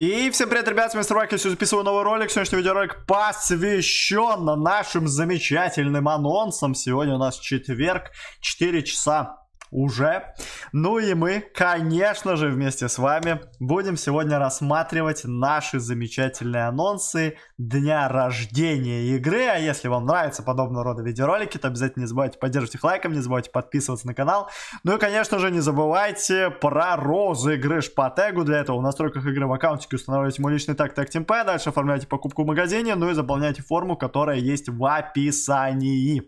И всем привет, ребят, с вами Стройк, я записываю новый ролик, сегодняшний видеоролик посвящен нашим замечательным анонсам. Сегодня у нас четверг, 4 часа уже. Ну и мы, конечно же, вместе с вами будем сегодня рассматривать наши замечательные анонсы дня рождения игры. А если вам нравятся подобного рода видеоролики, то обязательно не забывайте поддерживать их лайком, не забывайте подписываться на канал. Ну и, конечно же, не забывайте про розыгрыш по тегу. Для этого в настройках игры в аккаунтике устанавливайте мой личный так тег темпе, а дальше оформляйте покупку в магазине, ну и заполняйте форму, которая есть в описании.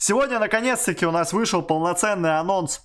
Сегодня, наконец-таки, у нас вышел полноценный анонс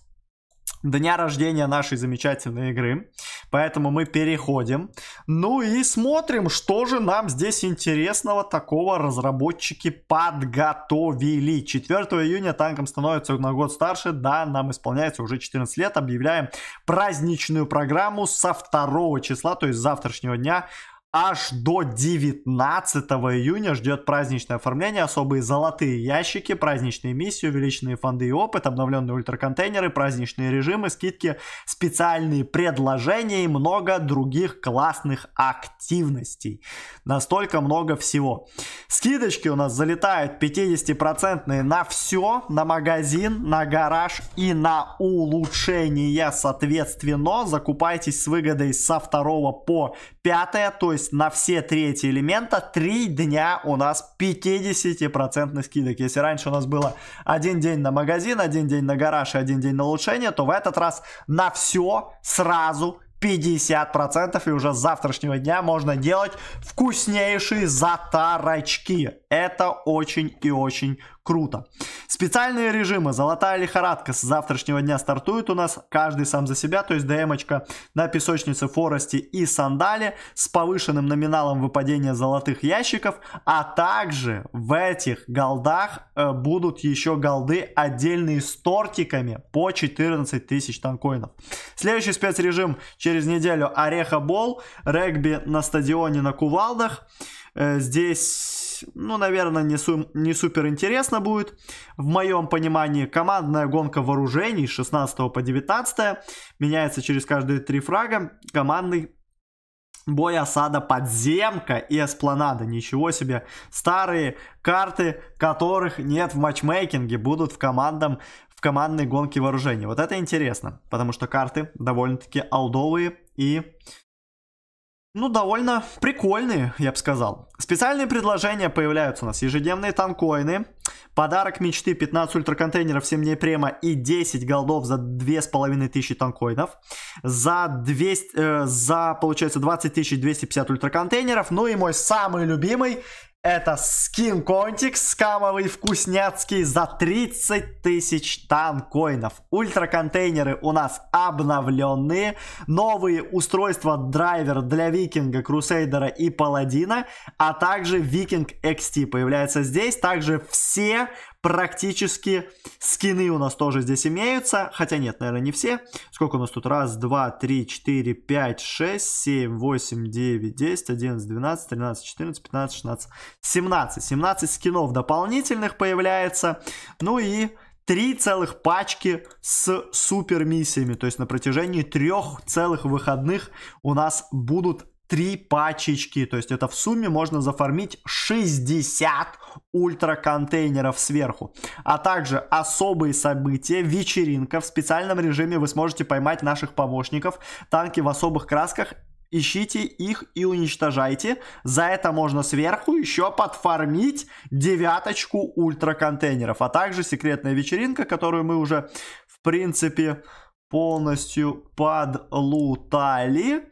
дня рождения нашей замечательной игры. Поэтому мы переходим. Ну и смотрим, что же нам здесь интересного такого разработчики подготовили. 4 июня танком становится на год старше. Да, нам исполняется уже 14 лет. Объявляем праздничную программу со 2 числа, то есть с завтрашнего дня. Аж до 19 июня ждет праздничное оформление, особые золотые ящики, праздничные миссии, увеличенные фонды и опыт, обновленные ультраконтейнеры, праздничные режимы, скидки, специальные предложения и много других классных активностей. Настолько много всего. Скидочки у нас залетают 50% на все, на магазин, на гараж и на улучшение, соответственно. Закупайтесь с выгодой со второго по пятое, то есть на все третьи элемента. Три дня у нас 50% скидок. Если раньше у нас было один день на магазин, один день на гараж и один день на улучшение, то в этот раз на все сразу 50% и уже с завтрашнего дня можно делать вкуснейшие затарочки. Это очень и очень Круто. Специальные режимы. Золотая лихорадка с завтрашнего дня стартует у нас. Каждый сам за себя, то есть демочка на песочнице Форости и Сандале с повышенным номиналом выпадения золотых ящиков. А также в этих голдах э, будут еще голды отдельные с тортиками по 14 тысяч танкоинов. Следующий спецрежим через неделю. Орехобол Бол. Регби на стадионе на Кувалдах. Э, здесь играть, ну, наверное, не, су- не супер интересно будет. В моем понимании, командная гонка вооружений с 16 по 19 меняется через каждые три фрага. Командный бой осада подземка и эспланада. Ничего себе. Старые карты, которых нет в матчмейкинге, будут в командам в командной гонке вооружений. Вот это интересно, потому что карты довольно-таки алдовые и ну, довольно прикольные, я бы сказал. Специальные предложения появляются у нас. Ежедневные танкоины, подарок мечты 15 ультраконтейнеров 7 дней према и 10 голдов за 2500 танкоинов. За, 200, э, за получается, 20 250 ультраконтейнеров. Ну и мой самый любимый это скин Контик, скамовый вкусняцкий за 30 тысяч танкоинов. Ультра-контейнеры у нас обновленные. Новые устройства драйвер для Викинга, Крусейдера и Паладина. А также Викинг XT появляется здесь. Также все практически. Скины у нас тоже здесь имеются, хотя нет, наверное, не все. Сколько у нас тут? Раз, два, три, четыре, пять, шесть, семь, восемь, девять, десять, одиннадцать, двенадцать, тринадцать, четырнадцать, пятнадцать, шестнадцать, семнадцать. Семнадцать скинов дополнительных появляется. Ну и три целых пачки с супер миссиями. То есть на протяжении трех целых выходных у нас будут три пачечки. То есть это в сумме можно зафармить 60 ультра контейнеров сверху. А также особые события, вечеринка. В специальном режиме вы сможете поймать наших помощников. Танки в особых красках ищите их и уничтожайте. За это можно сверху еще подфармить девяточку ультра контейнеров. А также секретная вечеринка, которую мы уже, в принципе, полностью подлутали.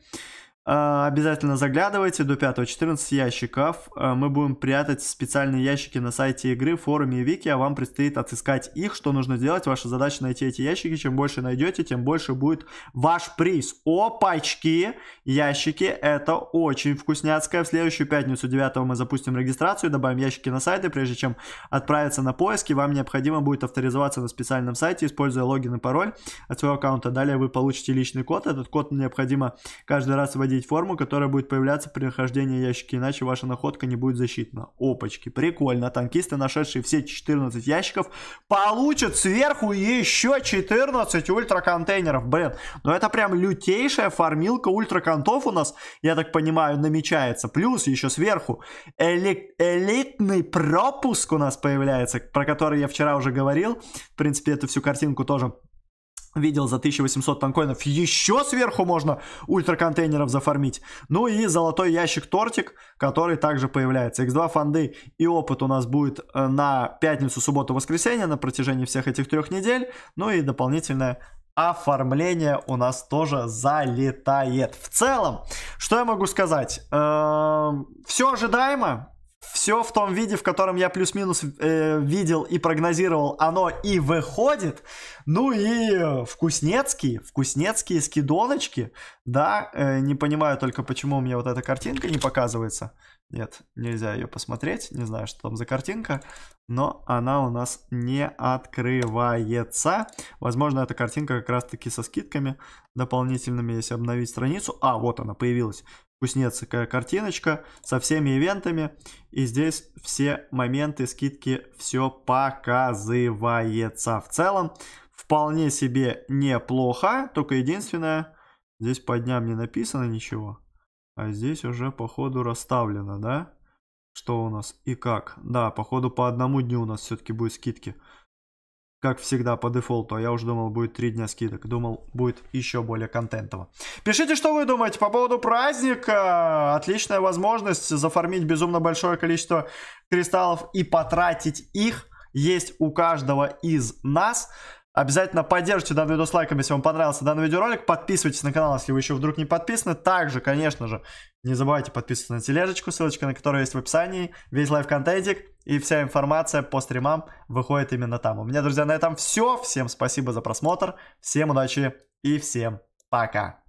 А, обязательно заглядывайте до 5-14 ящиков. А, мы будем прятать специальные ящики на сайте игры, форуме и вики, а вам предстоит отыскать их. Что нужно сделать Ваша задача найти эти ящики. Чем больше найдете, тем больше будет ваш приз. Опачки! Ящики это очень вкусняцкое. В следующую пятницу 9 мы запустим регистрацию, добавим ящики на сайты. Прежде чем отправиться на поиски, вам необходимо будет авторизоваться на специальном сайте, используя логин и пароль от своего аккаунта. Далее вы получите личный код. Этот код необходимо каждый раз вводить установить форму, которая будет появляться при нахождении ящика, иначе ваша находка не будет защитна. Опачки, прикольно. Танкисты, нашедшие все 14 ящиков, получат сверху еще 14 ультраконтейнеров. Блин, ну это прям лютейшая фармилка ультраконтов у нас, я так понимаю, намечается. Плюс еще сверху эли элитный пропуск у нас появляется, про который я вчера уже говорил. В принципе, эту всю картинку тоже видел за 1800 танкоинов. Еще сверху можно ультраконтейнеров зафармить. Ну и золотой ящик тортик, который также появляется. X2 фонды и опыт у нас будет э, на пятницу, субботу, воскресенье на протяжении всех этих трех недель. Ну и дополнительное оформление у нас тоже залетает. В целом, что я могу сказать? Эм, Все ожидаемо, все в том виде, в котором я плюс-минус э, видел и прогнозировал, оно и выходит. Ну и вкуснецкие, вкуснецкие скидоночки. Да, э, не понимаю только, почему мне вот эта картинка не показывается. Нет, нельзя ее посмотреть, не знаю, что там за картинка, но она у нас не открывается. Возможно, эта картинка как раз-таки со скидками дополнительными, если обновить страницу. А, вот она появилась вкуснецкая картиночка со всеми ивентами. И здесь все моменты, скидки, все показывается. В целом, вполне себе неплохо. Только единственное, здесь по дням не написано ничего. А здесь уже походу расставлено, да? Что у нас и как? Да, походу по одному дню у нас все-таки будет скидки как всегда по дефолту, а я уже думал, будет 3 дня скидок, думал, будет еще более контентово. Пишите, что вы думаете по поводу праздника. Отличная возможность зафармить безумно большое количество кристаллов и потратить их. Есть у каждого из нас. Обязательно поддержите данный видос лайком, если вам понравился данный видеоролик. Подписывайтесь на канал, если вы еще вдруг не подписаны. Также, конечно же, не забывайте подписываться на тележечку, ссылочка на которую есть в описании. Весь лайв-контентик и вся информация по стримам выходит именно там. У меня, друзья, на этом все. Всем спасибо за просмотр, всем удачи и всем пока.